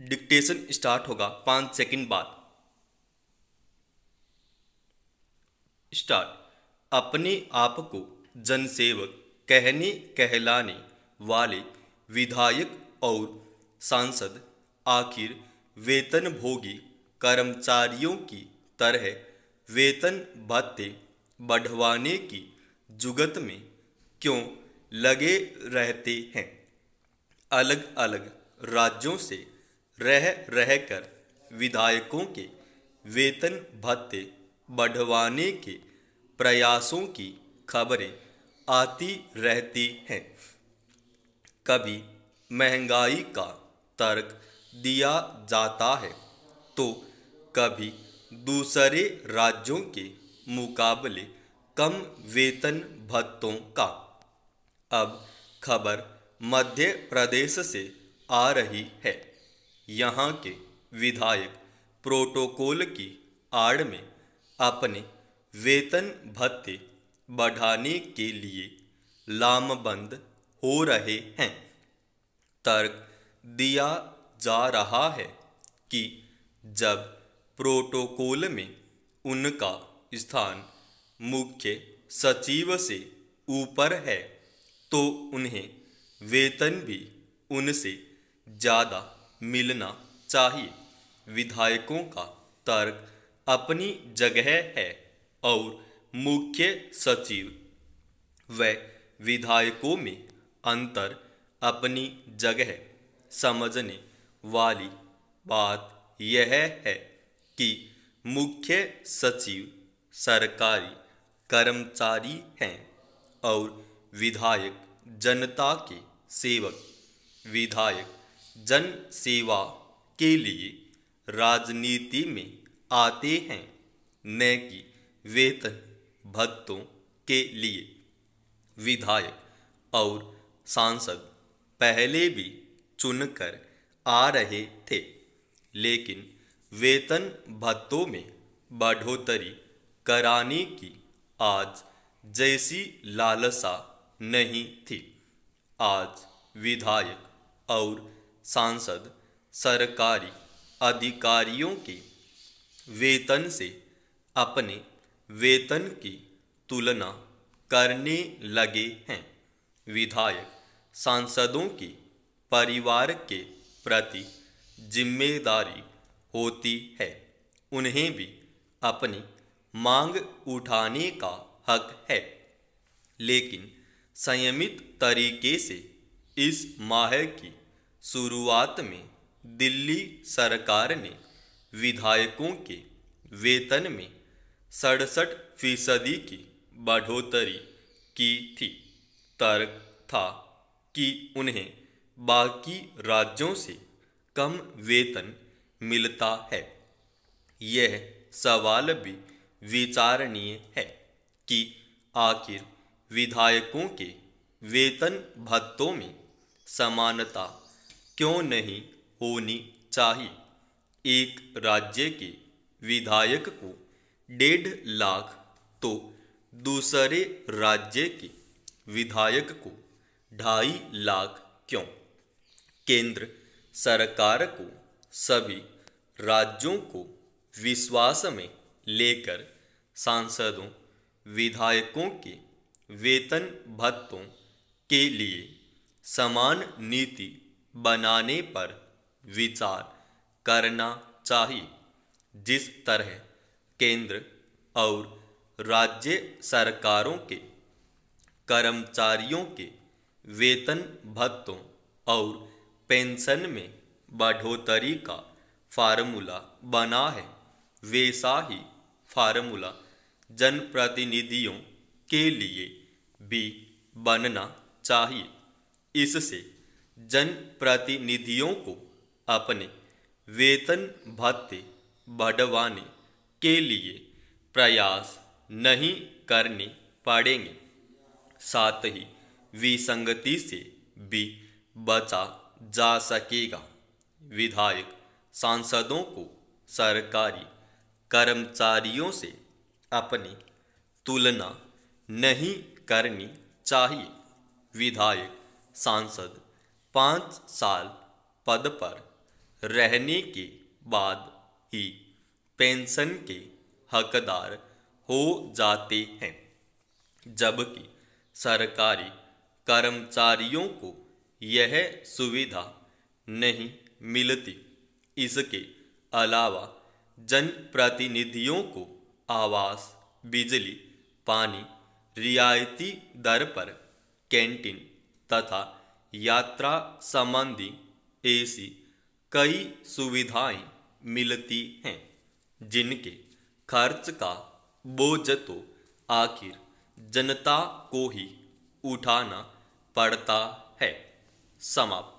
dictation start होगा पांच second बाद स्टार्ट अपने आप को जनसेवक कहने कहलाने वाले विधायक और सांसद आखिर वेतन भोगी कर्मचारियों की तरह वेतन भत्ते बढ़वाने की जुगत में क्यों लगे रहते हैं अलग अलग राज्यों से रह रहकर विधायकों के वेतन भत्ते बढ़वाने के प्रयासों की खबरें आती रहती हैं कभी महंगाई का तर्क दिया जाता है तो कभी दूसरे राज्यों के मुकाबले कम वेतन भत्तों का अब खबर मध्य प्रदेश से आ रही है यहाँ के विधायक प्रोटोकॉल की आड़ में अपने वेतन भत्ते बढ़ाने के लिए लामबंद हो रहे हैं तर्क दिया जा रहा है कि जब प्रोटोकॉल में उनका स्थान मुख्य सचिव से ऊपर है तो उन्हें वेतन भी उनसे ज़्यादा मिलना चाहिए विधायकों का तर्क अपनी जगह है और मुख्य सचिव व विधायकों में अंतर अपनी जगह समझने वाली बात यह है कि मुख्य सचिव सरकारी कर्मचारी हैं और विधायक जनता के सेवक विधायक जन सेवा के लिए राजनीति में आते हैं न कि वेतन भत्तों के लिए विधायक और सांसद पहले भी चुनकर आ रहे थे लेकिन वेतन भत्तों में बढ़ोतरी कराने की आज जैसी लालसा नहीं थी आज विधायक और सांसद सरकारी अधिकारियों के वेतन से अपने वेतन की तुलना करने लगे हैं विधायक सांसदों की परिवार के प्रति जिम्मेदारी होती है उन्हें भी अपनी मांग उठाने का हक है लेकिन संयमित तरीके से इस माह की शुरुआत में दिल्ली सरकार ने विधायकों के वेतन में सड़सठ फीसदी की बढ़ोतरी की थी तर्क था कि उन्हें बाकी राज्यों से कम वेतन मिलता है यह सवाल भी विचारणीय है कि आखिर विधायकों के वेतन भत्तों में समानता क्यों नहीं होनी चाहिए एक राज्य के विधायक को डेढ़ लाख तो दूसरे राज्य के विधायक को ढाई लाख क्यों केंद्र सरकार को सभी राज्यों को विश्वास में लेकर सांसदों विधायकों के वेतन भत्तों के लिए समान नीति बनाने पर विचार करना चाहिए जिस तरह केंद्र और राज्य सरकारों के कर्मचारियों के वेतन भत्तों और पेंशन में बढ़ोतरी का फार्मूला बना है वैसा ही फार्मूला जनप्रतिनिधियों के लिए भी बनना चाहिए इससे जनप्रतिनिधियों को अपने वेतन भत्ते बढ़वाने के लिए प्रयास नहीं करने पड़ेंगे साथ ही विसंगति से भी बचा जा सकेगा विधायक सांसदों को सरकारी कर्मचारियों से अपनी तुलना नहीं करनी चाहिए विधायक सांसद पाँच साल पद पर रहने के बाद ही पेंशन के हकदार हो जाते हैं जबकि सरकारी कर्मचारियों को यह सुविधा नहीं मिलती इसके अलावा जनप्रतिनिधियों को आवास बिजली पानी रियायती दर पर कैंटीन तथा यात्रा संबंधी ऐसी कई सुविधाएं मिलती हैं जिनके खर्च का बोझ तो आखिर जनता को ही उठाना पड़ता है समाप्त